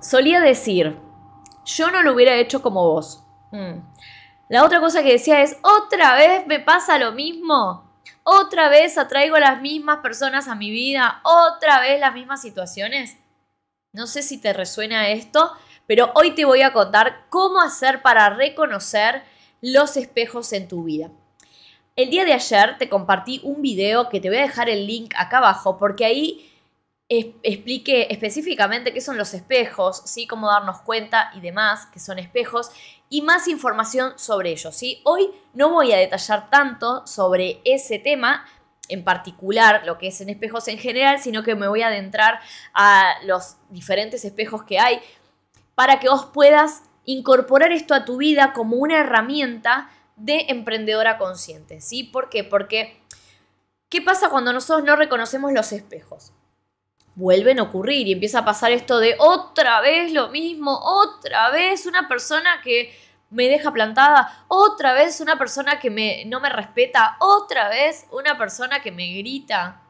solía decir, yo no lo hubiera hecho como vos. Mm. La otra cosa que decía es, otra vez me pasa lo mismo. Otra vez atraigo a las mismas personas a mi vida. Otra vez las mismas situaciones. No sé si te resuena esto, pero hoy te voy a contar cómo hacer para reconocer los espejos en tu vida. El día de ayer te compartí un video que te voy a dejar el link acá abajo porque ahí explique específicamente qué son los espejos, ¿sí? cómo darnos cuenta y demás que son espejos, y más información sobre ellos. ¿sí? Hoy no voy a detallar tanto sobre ese tema, en particular lo que es en espejos en general, sino que me voy a adentrar a los diferentes espejos que hay para que vos puedas incorporar esto a tu vida como una herramienta de emprendedora consciente, ¿sí? ¿Por qué? Porque ¿qué pasa cuando nosotros no reconocemos los espejos? vuelven a ocurrir y empieza a pasar esto de otra vez lo mismo, otra vez una persona que me deja plantada, otra vez una persona que no me respeta, otra vez una persona que me grita,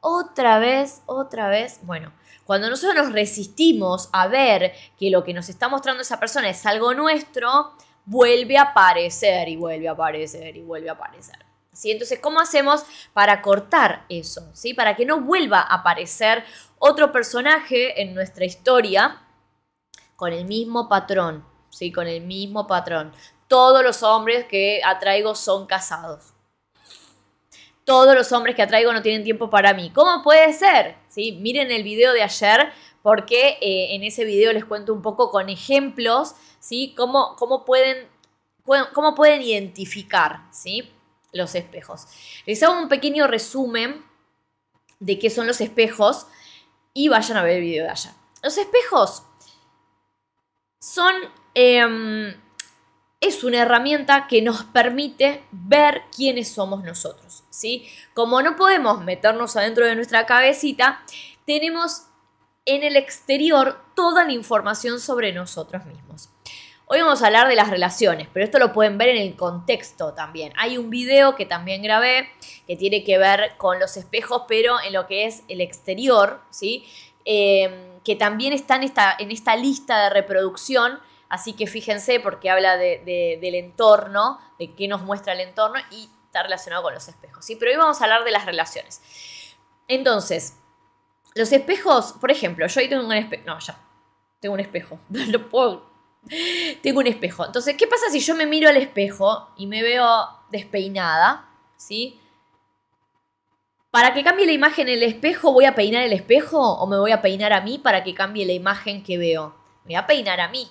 otra vez, otra vez. Bueno, cuando nosotros nos resistimos a ver que lo que nos está mostrando esa persona es algo nuestro, vuelve a aparecer y vuelve a aparecer y vuelve a aparecer. ¿Sí? Entonces, ¿cómo hacemos para cortar eso? ¿sí? Para que no vuelva a aparecer otro personaje en nuestra historia con el mismo patrón, ¿sí? con el mismo patrón. Todos los hombres que atraigo son casados. Todos los hombres que atraigo no tienen tiempo para mí. ¿Cómo puede ser? ¿Sí? Miren el video de ayer porque eh, en ese video les cuento un poco con ejemplos, ¿sí? Cómo, cómo, pueden, cómo pueden identificar, ¿sí? los espejos. Les hago un pequeño resumen de qué son los espejos y vayan a ver el video de allá. Los espejos son... Em, es una herramienta que nos permite ver quiénes somos nosotros, ¿sí? Como no podemos meternos adentro de nuestra cabecita, tenemos en el exterior toda la información sobre nosotros mismos. Hoy vamos a hablar de las relaciones, pero esto lo pueden ver en el contexto también. Hay un video que también grabé que tiene que ver con los espejos, pero en lo que es el exterior, ¿sí? Em, que también está en esta, lista de reproducción. Así que fíjense porque habla del entorno, de qué nos muestra el entorno y está relacionado con los espejos. ¿sí? Pero hoy vamos a hablar de las relaciones. Entonces, los espejos, por ejemplo, yo ahí tengo un espejo. No, ya. Tengo un espejo. No puedo tengo un espejo. Entonces, ¿qué pasa si yo me miro al espejo y me veo despeinada? ¿Sí? Para que cambie la imagen en el espejo, ¿voy a peinar el espejo o me voy a peinar a mí para que cambie la imagen que veo? Me voy a peinar a mí,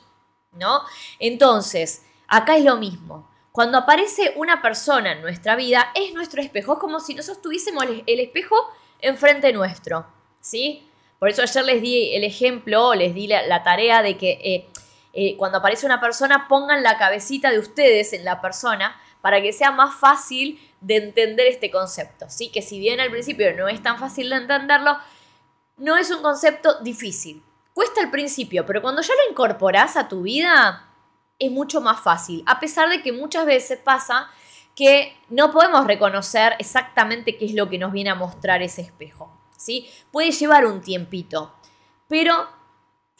¿no? Entonces, acá es lo mismo. Cuando aparece una persona en nuestra vida, es nuestro espejo. Es como si nosotros tuviésemos el espejo enfrente nuestro, ¿sí? Por eso ayer les di el ejemplo, les di la, tarea de que eh, eh, cuando aparece una persona, pongan la cabecita de ustedes en la persona para que sea más fácil de entender este concepto. ¿sí? Que si bien al principio no es tan fácil de entenderlo, no es un concepto difícil. Cuesta al principio, pero cuando ya lo incorporás a tu vida, es mucho más fácil. A pesar de que muchas veces pasa que no podemos reconocer exactamente qué es lo que nos viene a mostrar ese espejo. ¿sí? Puede llevar un tiempito, pero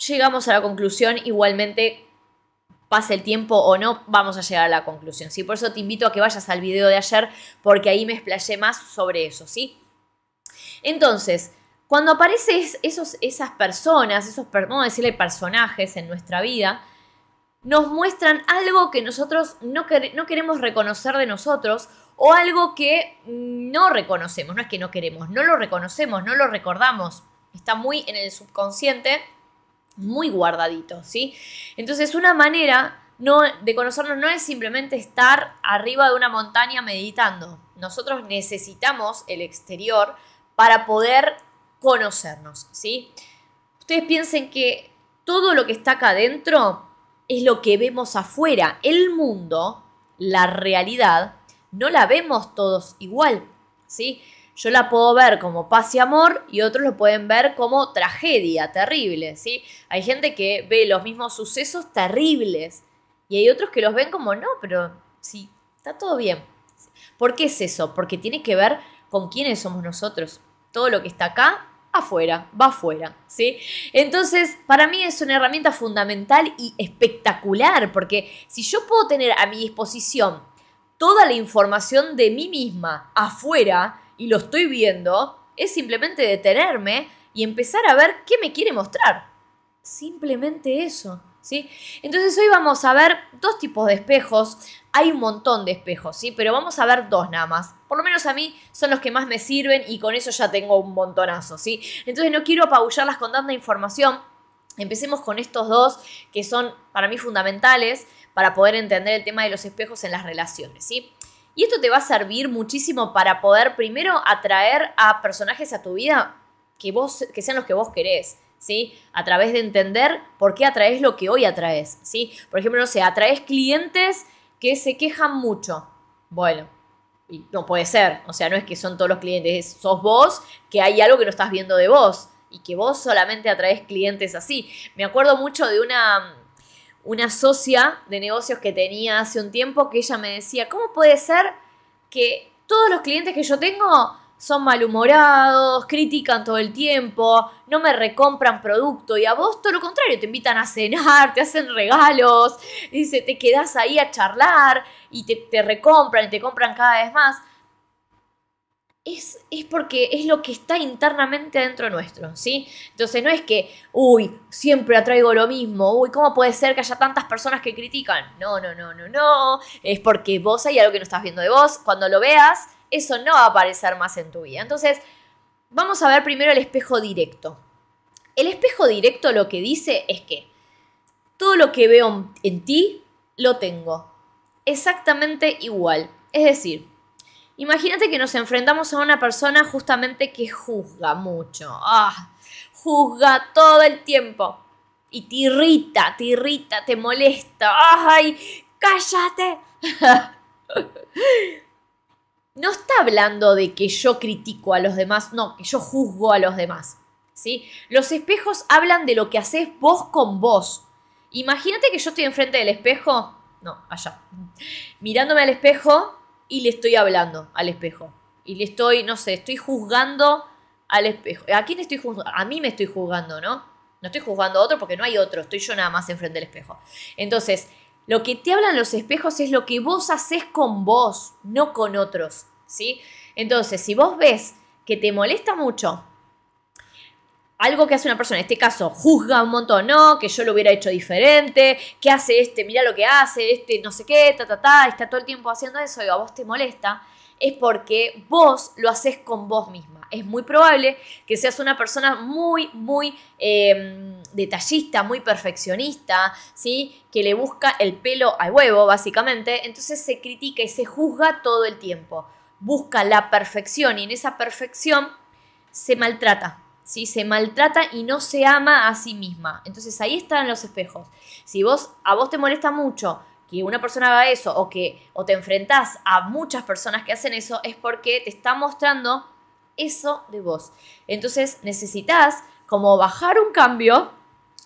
llegamos a la conclusión igualmente pase el tiempo o no, vamos a llegar a la conclusión. ¿sí? Por eso te invito a que vayas al video de ayer, porque ahí me explayé más sobre eso, ¿sí? Entonces, cuando aparecen esos, esas personas, esos, vamos decirle personajes en nuestra vida, nos muestran algo que nosotros no, no queremos reconocer de nosotros o algo que no reconocemos, no es que no queremos, no lo reconocemos, no lo recordamos, está muy en el subconsciente muy guardaditos, ¿sí? Entonces, una manera no, de conocernos no es simplemente estar arriba de una montaña meditando. Nosotros necesitamos el exterior para poder conocernos, ¿sí? Ustedes piensen que todo lo que está acá adentro es lo que vemos afuera. El mundo, la realidad, no la vemos todos igual, ¿sí? yo la puedo ver como paz y amor y otros lo pueden ver como tragedia terrible, ¿sí? Hay gente que ve los mismos sucesos terribles y hay otros que los ven como no, pero sí, está todo bien. ¿Por qué es eso? Porque tiene que ver con quiénes somos nosotros. Todo lo que está acá afuera, va afuera, ¿sí? Entonces, para mí es una herramienta fundamental y espectacular, porque si yo puedo tener a mi disposición toda la información de mí misma afuera, y lo estoy viendo, es simplemente detenerme y empezar a ver qué me quiere mostrar. Simplemente eso. ¿Sí? Entonces hoy vamos a ver dos tipos de espejos. Hay un montón de espejos, ¿sí? Pero vamos a ver dos nada más. Por lo menos a mí son los que más me sirven y con eso ya tengo un montonazo, ¿sí? Entonces no quiero apabullarlas con tanta información. Empecemos con estos dos que son para mí fundamentales para poder entender el tema de los espejos en las relaciones, ¿sí? Y esto te va a servir muchísimo para poder primero atraer a personajes a tu vida que, vos, que sean los que vos querés. ¿Sí? A través de entender por qué atraes lo que hoy atraes, ¿sí? Por ejemplo, no sé, atraes clientes que se quejan mucho. Bueno, y no puede ser, o sea, no es que son todos los clientes, es, sos vos que hay algo que no estás viendo de vos y que vos solamente atraes clientes así. Me acuerdo mucho de una una socia de negocios que tenía hace un tiempo que ella me decía, ¿cómo puede ser que todos los clientes que yo tengo son malhumorados, critican todo el tiempo, no me recompran producto y a vos todo lo contrario, te invitan a cenar, te hacen regalos, dice, te quedas ahí a charlar y te, te recompran y te compran cada vez más es, porque es lo que está internamente dentro nuestro, ¿sí? Entonces no es que, uy, siempre atraigo lo mismo, uy, ¿cómo puede ser que haya tantas personas que critican? No, no, no, no, no, es porque vos hay algo que no estás viendo de vos, cuando lo veas, eso no va a aparecer más en tu vida. Entonces, vamos a ver primero el espejo directo. El espejo directo lo que dice es que todo lo que veo en ti, lo tengo. Exactamente igual. Es decir, Imagínate que nos enfrentamos a una persona justamente que juzga mucho. Ah, juzga todo el tiempo. Y te irrita, te irrita, te molesta. ¡Ay! ¡Cállate! no está hablando de que yo critico a los demás, no, que yo juzgo a los demás. ¿sí? Los espejos hablan de lo que haces vos con vos. Imagínate que yo estoy enfrente del espejo, no, allá, mirándome al espejo y le estoy hablando al espejo. Y le estoy, no sé, estoy juzgando al espejo. ¿A quién estoy juzgando? A mí me estoy juzgando, ¿no? No estoy juzgando a otro porque no hay otro, estoy yo nada más enfrente del espejo. Entonces, lo que te hablan los espejos es lo que vos haces con vos, no con otros, ¿sí? Entonces, si vos ves que te molesta mucho algo que hace una persona, en este caso, juzga un montón, no, que yo lo hubiera hecho diferente, que hace este, mira lo que hace, este no sé qué, ta, ta, ta, está todo el tiempo haciendo eso y a vos te molesta, es porque vos lo haces con vos misma. Es muy probable que seas una persona muy, muy eh, detallista, muy perfeccionista, ¿sí? que le busca el pelo al huevo, básicamente. Entonces se critica y se juzga todo el tiempo. Busca la perfección y en esa perfección se maltrata si se maltrata y no se ama a sí misma. Entonces ahí están los espejos. Si vos a vos te molesta mucho que una persona haga eso o que o te enfrentás a muchas personas que hacen eso es porque te está mostrando eso de vos. Entonces necesitas como bajar un cambio,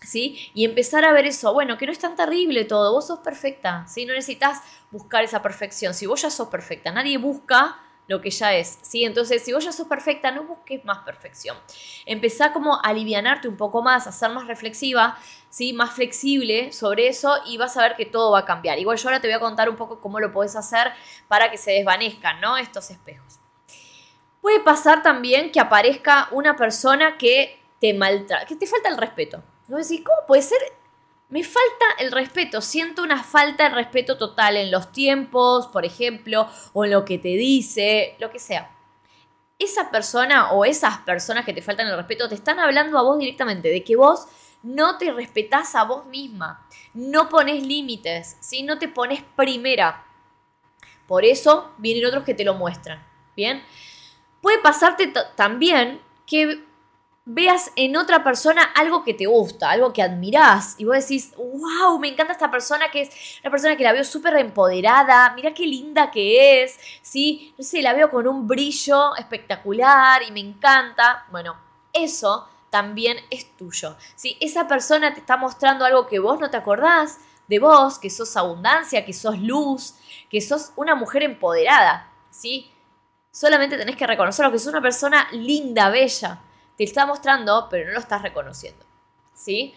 ¿sí? Y empezar a ver eso, bueno, que no es tan terrible todo, vos sos perfecta, No necesitas buscar esa perfección. Si vos ya sos perfecta, nadie busca lo que ya es, ¿sí? Entonces, si vos ya sos perfecta, no busques más perfección. Empezá como a alivianarte un poco más, a ser más reflexiva, ¿sí? Más flexible sobre eso y vas a ver que todo va a cambiar. Igual yo ahora te voy a contar un poco cómo lo podés hacer para que se desvanezcan, ¿no? Estos espejos. Puede pasar también que aparezca una persona que te maltrata, que te falta el respeto. No decís, ¿cómo puede ser me falta el respeto, siento una falta de respeto total en los tiempos, por ejemplo, o en lo que te dice, lo que sea. Esa persona o esas personas que te faltan el respeto te están hablando a vos directamente de que vos no te respetás a vos misma, no pones límites, si no te pones primera. Por eso vienen otros que te lo muestran, ¿bien? Puede pasarte también que veas en otra persona algo que te gusta, algo que admirás, y vos decís, wow, me encanta esta persona que es una persona que la veo súper empoderada, mirá qué linda que es, ¿sí? No sé, la veo con un brillo espectacular y me encanta. Bueno, eso también es tuyo, ¿sí? Esa persona te está mostrando algo que vos no te acordás de vos, que sos abundancia, que sos luz, que sos una mujer empoderada, ¿sí? Solamente tenés que reconocerlo, que sos una persona linda, bella. Te está mostrando, pero no lo estás reconociendo. ¿Sí?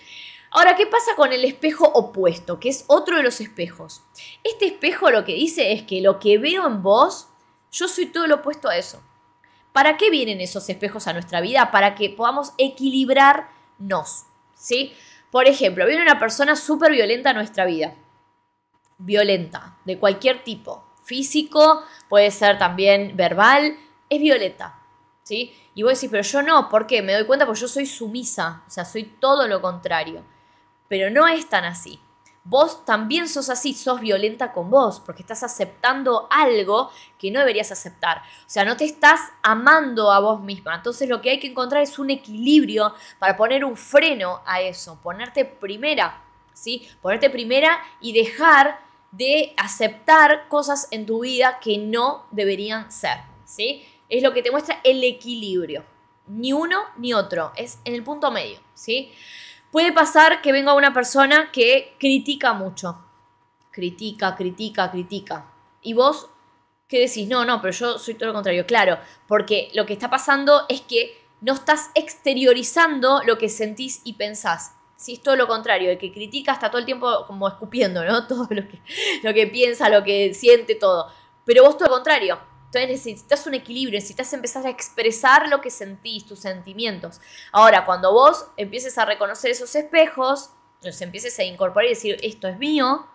Ahora, ¿qué pasa con el espejo opuesto? Que es otro de los espejos. Este espejo lo que dice es que lo que veo en vos, yo soy todo lo opuesto a eso. ¿Para qué vienen esos espejos a nuestra vida? Para que podamos equilibrarnos. ¿Sí? Por ejemplo, viene una persona súper violenta a nuestra vida. Violenta, de cualquier tipo. Físico, puede ser también verbal, es violenta. ¿sí? Y vos decís, pero yo no, ¿por qué? Me doy cuenta porque yo soy sumisa, o sea, soy todo lo contrario. Pero no es tan así. Vos también sos así, sos violenta con vos, porque estás aceptando algo que no deberías aceptar. O sea, no te estás amando a vos misma. Entonces lo que hay que encontrar es un equilibrio para poner un freno a eso, ponerte primera, ¿sí? Ponerte primera y dejar de aceptar cosas en tu vida que no deberían ser, ¿sí? es lo que te muestra el equilibrio. Ni uno ni otro, es en el punto medio, ¿sí? Puede pasar que venga una persona que critica mucho. Critica, critica, critica. Y vos, ¿qué decís? No, no, pero yo soy todo lo contrario. Claro, porque lo que está pasando es que no estás exteriorizando lo que sentís y pensás. Si es todo lo contrario, el que critica está todo el tiempo como escupiendo, ¿no? Todo lo que, lo que piensa, lo que siente, todo. Pero vos todo lo contrario entonces necesitas un equilibrio, necesitas empezar a expresar lo que sentís, tus sentimientos. Ahora, cuando vos empieces a reconocer esos espejos, los empieces a incorporar y decir, esto es mío,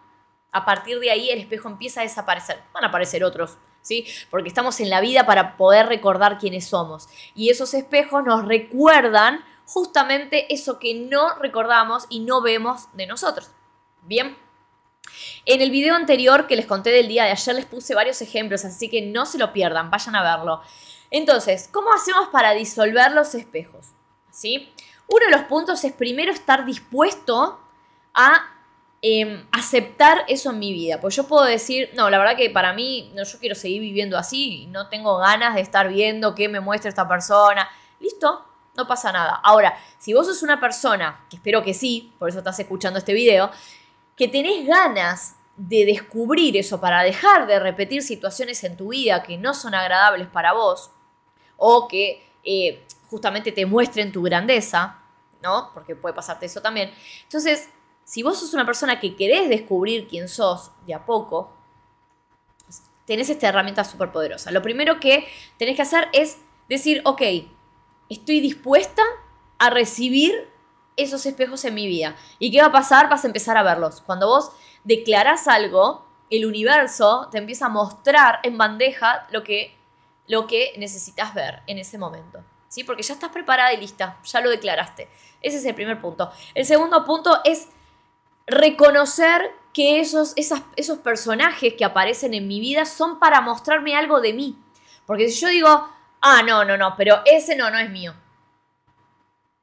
a partir de ahí el espejo empieza a desaparecer. Van a aparecer otros, ¿sí? Porque estamos en la vida para poder recordar quiénes somos. Y esos espejos nos recuerdan justamente eso que no recordamos y no vemos de nosotros. Bien. En el video anterior que les conté del día de ayer les puse varios ejemplos, así que no se lo pierdan, vayan a verlo. Entonces, ¿cómo hacemos para disolver los espejos? ¿Sí? Uno de los puntos es primero estar dispuesto a em, aceptar eso en mi vida. Pues yo puedo decir, no, la verdad que para mí, no, yo quiero seguir viviendo así, no tengo ganas de estar viendo qué me muestra esta persona. Listo, no pasa nada. Ahora, si vos sos una persona, que espero que sí, por eso estás escuchando este video, que tenés ganas de descubrir eso para dejar de repetir situaciones en tu vida que no son agradables para vos o que eh, justamente te muestren tu grandeza, ¿no? Porque puede pasarte eso también. Entonces, si vos sos una persona que querés descubrir quién sos de a poco, tenés esta herramienta súper poderosa. Lo primero que tenés que hacer es decir, ok, estoy dispuesta a recibir esos espejos en mi vida. ¿Y qué va a pasar? Vas a empezar a verlos. Cuando vos declaras algo, el universo te empieza a mostrar en bandeja lo que, lo que necesitas ver en ese momento. ¿Sí? Porque ya estás preparada y lista, ya lo declaraste. Ese es el primer punto. El segundo punto es reconocer que esos, esas, esos personajes que aparecen en mi vida son para mostrarme algo de mí. Porque si yo digo, ah, no, no, no, pero ese no, no es mío.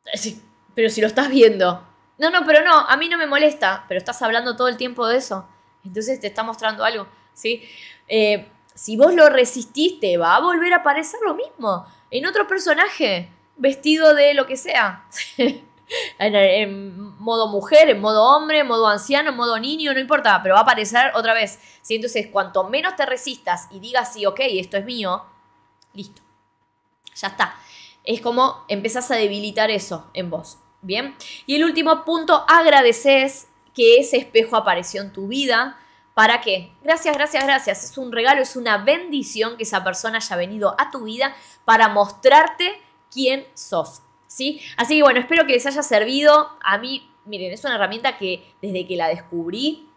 Pero si lo estás viendo. No, no, pero no, a mí no me molesta, pero estás hablando todo el tiempo de eso. Entonces te está mostrando algo, ¿sí? Eh, si vos lo resististe, va a volver a aparecer lo mismo en otro personaje, vestido de lo que sea. en, modo mujer, en modo hombre, en modo anciano, en modo niño, no importa, pero va a aparecer otra vez. Entonces, cuanto menos te resistas y digas, sí, ok, esto es mío, listo. Ya está. Es como empezás a debilitar eso en vos. Bien. Y el último punto, agradeces que ese espejo apareció en tu vida. ¿Para qué? Gracias, gracias, gracias. Es un regalo, es una bendición que esa persona haya venido a tu vida para mostrarte quién sos. ¿Sí? Así que bueno, espero que les haya servido. A mí, miren, es una herramienta que desde que la descubrí,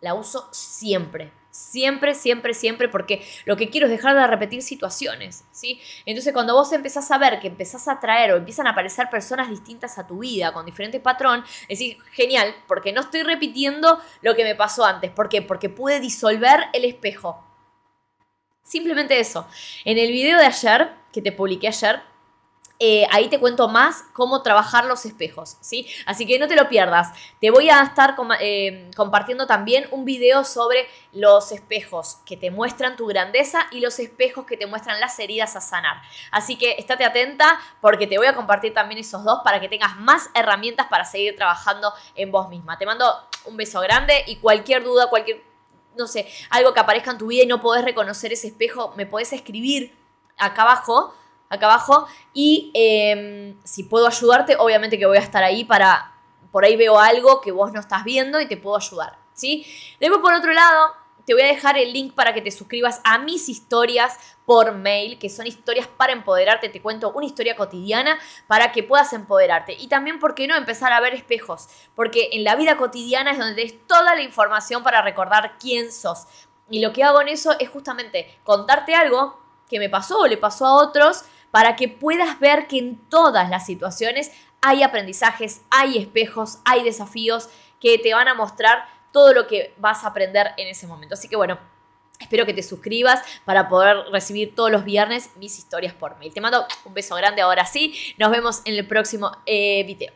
la uso siempre Siempre, siempre, siempre, porque lo que quiero es dejar de repetir situaciones, ¿sí? Entonces, cuando vos empezás a ver que empezás a atraer o empiezan a aparecer personas distintas a tu vida, con diferente patrón, decís, genial, porque no estoy repitiendo lo que me pasó antes. ¿Por qué? Porque pude disolver el espejo. Simplemente eso. En el video de ayer, que te publiqué ayer, eh, ahí te cuento más cómo trabajar los espejos, ¿sí? Así que no te lo pierdas. Te voy a estar eh, compartiendo también un video sobre los espejos que te muestran tu grandeza y los espejos que te muestran las heridas a sanar. Así que estate atenta porque te voy a compartir también esos dos para que tengas más herramientas para seguir trabajando en vos misma. Te mando un beso grande y cualquier duda, cualquier, no sé, algo que aparezca en tu vida y no podés reconocer ese espejo, me podés escribir acá abajo acá abajo. Y em, si puedo ayudarte, obviamente que voy a estar ahí para, por ahí veo algo que vos no estás viendo y te puedo ayudar, ¿sí? Luego, por otro lado, te voy a dejar el link para que te suscribas a mis historias por mail, que son historias para empoderarte. Te cuento una historia cotidiana para que puedas empoderarte. Y también, ¿por qué no empezar a ver espejos? Porque en la vida cotidiana es donde es toda la información para recordar quién sos. Y lo que hago en eso es justamente contarte algo que me pasó o le pasó a otros para que puedas ver que en todas las situaciones hay aprendizajes, hay espejos, hay desafíos que te van a mostrar todo lo que vas a aprender en ese momento. Así que bueno, Espero que te suscribas para poder recibir todos los viernes mis historias por mail. Te mando un beso grande ahora sí. Nos vemos en el próximo eh, video.